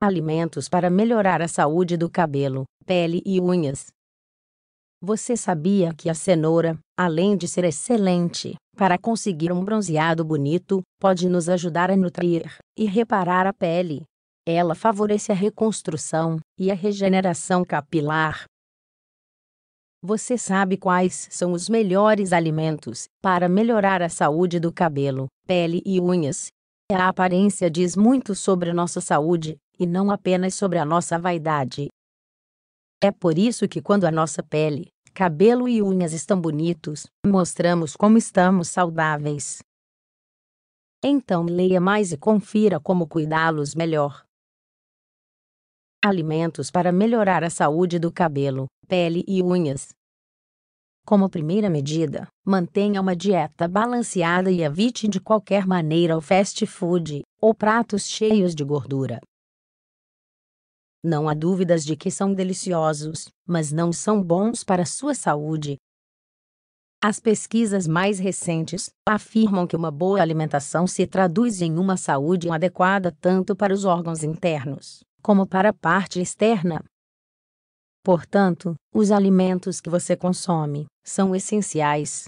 Alimentos para melhorar a saúde do cabelo, pele e unhas. Você sabia que a cenoura, além de ser excelente para conseguir um bronzeado bonito, pode nos ajudar a nutrir e reparar a pele? Ela favorece a reconstrução e a regeneração capilar. Você sabe quais são os melhores alimentos para melhorar a saúde do cabelo, pele e unhas? A aparência diz muito sobre a nossa saúde, e não apenas sobre a nossa vaidade. É por isso que, quando a nossa pele, cabelo e unhas estão bonitos, mostramos como estamos saudáveis. Então leia mais e confira como cuidá-los melhor. Alimentos para melhorar a saúde do cabelo, pele e unhas. Como primeira medida, mantenha uma dieta balanceada e evite de qualquer maneira o fast food ou pratos cheios de gordura. Não há dúvidas de que são deliciosos, mas não são bons para sua saúde. As pesquisas mais recentes afirmam que uma boa alimentação se traduz em uma saúde adequada tanto para os órgãos internos como para a parte externa. Portanto, os alimentos que você consome são essenciais.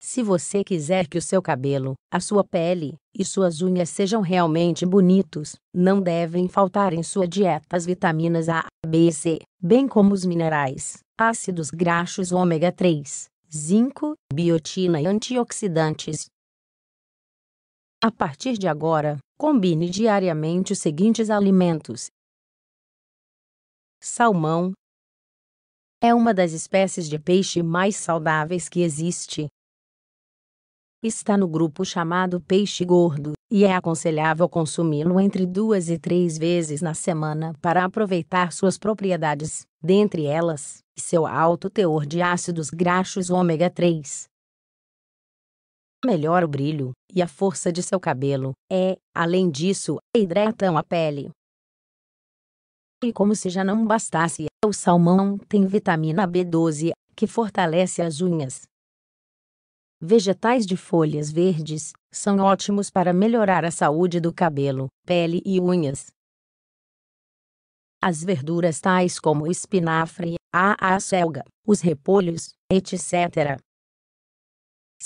Se você quiser que o seu cabelo, a sua pele e suas unhas sejam realmente bonitos, não devem faltar em sua dieta as vitaminas A, B e C, bem como os minerais, ácidos graxos ômega 3, zinco, biotina e antioxidantes. A partir de agora, combine diariamente os seguintes alimentos: salmão, é uma das espécies de peixe mais saudáveis que existe. Está no grupo chamado peixe gordo, e é aconselhável consumi-lo entre duas e três vezes na semana para aproveitar suas propriedades, dentre elas, seu alto teor de ácidos graxos ômega 3 melhora o brilho e a força de seu cabelo. É, além disso, hidratam a pele, e como se já não bastasse, o salmão tem vitamina B12, que fortalece as unhas. Vegetais de folhas verdes são ótimos para melhorar a saúde do cabelo, pele e unhas. As verduras tais como espinafre, a acelga, os repolhos, etc.,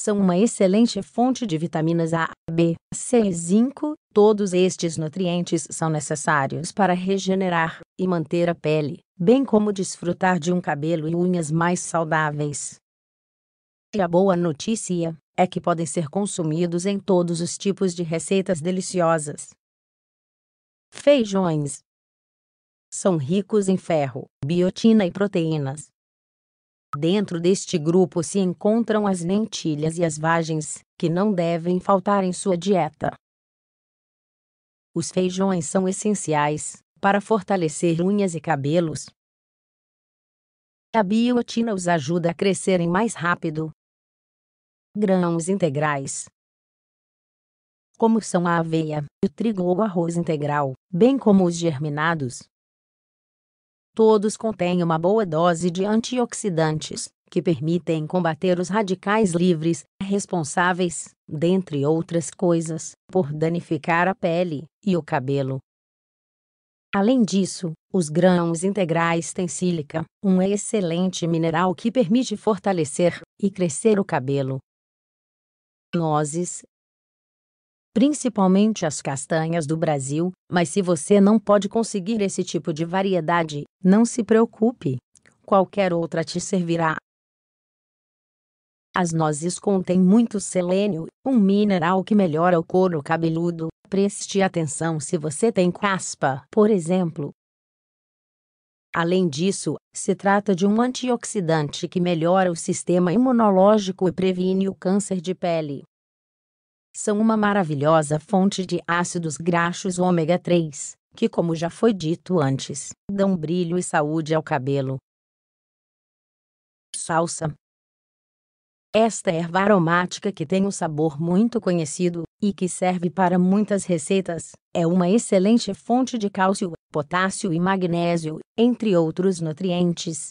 são uma excelente fonte de vitaminas A, B, C e zinco. Todos estes nutrientes são necessários para regenerar e manter a pele, bem como desfrutar de um cabelo e unhas mais saudáveis. E a boa notícia é que podem ser consumidos em todos os tipos de receitas deliciosas. Feijões são ricos em ferro, biotina e proteínas, Dentro deste grupo se encontram as lentilhas e as vagens, que não devem faltar em sua dieta. Os feijões são essenciais para fortalecer unhas e cabelos. A biotina os ajuda a crescerem mais rápido. Grãos integrais. Como são a aveia, o trigo ou arroz integral, bem como os germinados, Todos contêm uma boa dose de antioxidantes, que permitem combater os radicais livres, responsáveis, dentre outras coisas, por danificar a pele e o cabelo. Além disso, os grãos integrais têm sílica, um excelente mineral que permite fortalecer e crescer o cabelo. Nozes, principalmente as castanhas do Brasil, mas se você não pode conseguir esse tipo de variedade, não se preocupe, qualquer outra te servirá. As nozes contêm muito selênio, um mineral que melhora o couro cabeludo. Preste atenção se você tem caspa, por exemplo. Além disso, se trata de um antioxidante que melhora o sistema imunológico e previne o câncer de pele. São uma maravilhosa fonte de ácidos graxos ômega 3, que, como já foi dito antes, dão brilho e saúde ao cabelo. Salsa Esta erva aromática que tem um sabor muito conhecido, e que serve para muitas receitas, é uma excelente fonte de cálcio, potássio e magnésio, entre outros nutrientes.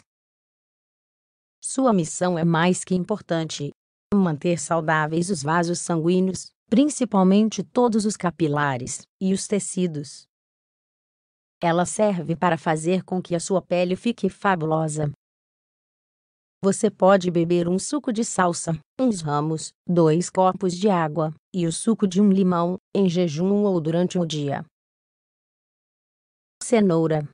Sua missão é mais que importante. Manter saudáveis os vasos sanguíneos, principalmente todos os capilares e os tecidos, ela serve para fazer com que a sua pele fique fabulosa. Você pode beber um suco de salsa, uns ramos, dois copos de água, e o suco de um limão, em jejum ou durante o dia. Cenoura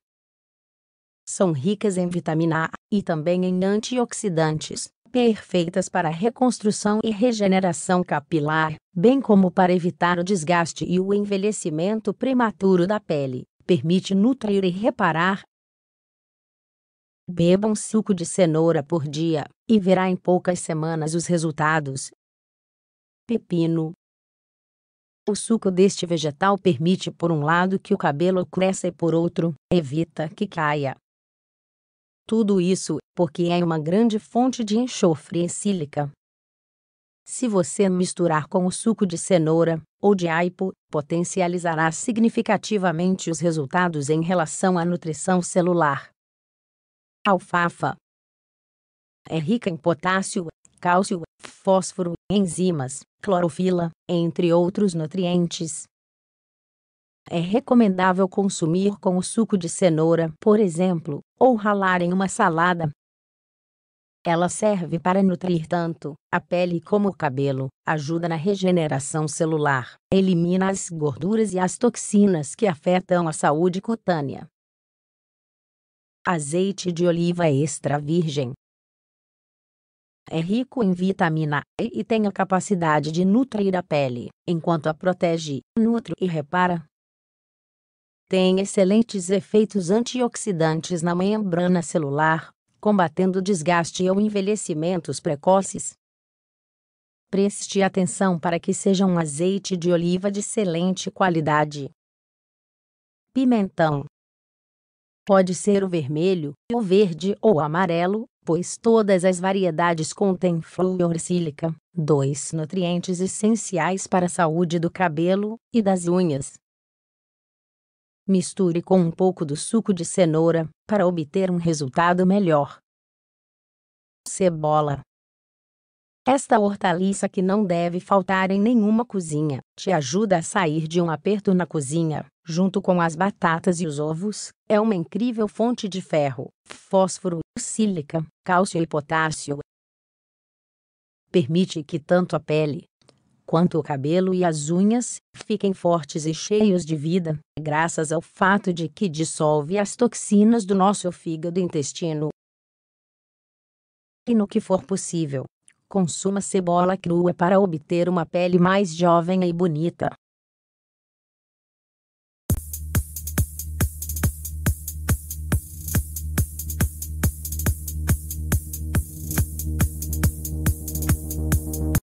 São ricas em vitamina A e também em antioxidantes, perfeitas para reconstrução e regeneração capilar, bem como para evitar o desgaste e o envelhecimento prematuro da pele permite nutrir e reparar. Beba um suco de cenoura por dia e verá em poucas semanas os resultados. Pepino o suco deste vegetal permite, por um lado, que o cabelo cresça e, por outro, evita que caia. Tudo isso porque é uma grande fonte de enxofre e sílica, se você misturar com o suco de cenoura ou de aipo, potencializará significativamente os resultados em relação à nutrição celular. Alfafa é rica em potássio, cálcio, fósforo, enzimas, clorofila, entre outros nutrientes. É recomendável consumir com o suco de cenoura, por exemplo, ou ralar em uma salada, ela serve para nutrir tanto a pele como o cabelo, ajuda na regeneração celular, elimina as gorduras e as toxinas que afetam a saúde cutânea. Azeite de oliva extra virgem. É rico em vitamina E e tem a capacidade de nutrir a pele, enquanto a protege, nutre e repara. Tem excelentes efeitos antioxidantes na membrana celular, combatendo o desgaste e o envelhecimentos precoces. Preste atenção para que seja um azeite de oliva de excelente qualidade. Pimentão pode ser o vermelho, o verde ou o amarelo, pois todas as variedades contêm fluorcílica, dois nutrientes essenciais para a saúde do cabelo e das unhas. Misture com um pouco do suco de cenoura, para obter um resultado melhor. Cebola. Esta hortaliça que não deve faltar em nenhuma cozinha, te ajuda a sair de um aperto na cozinha, junto com as batatas e os ovos, é uma incrível fonte de ferro, fósforo, sílica, cálcio e potássio. Permite que tanto a pele quanto o cabelo e as unhas, fiquem fortes e cheios de vida, graças ao fato de que dissolve as toxinas do nosso fígado e intestino. E no que for possível, consuma cebola crua para obter uma pele mais jovem e bonita.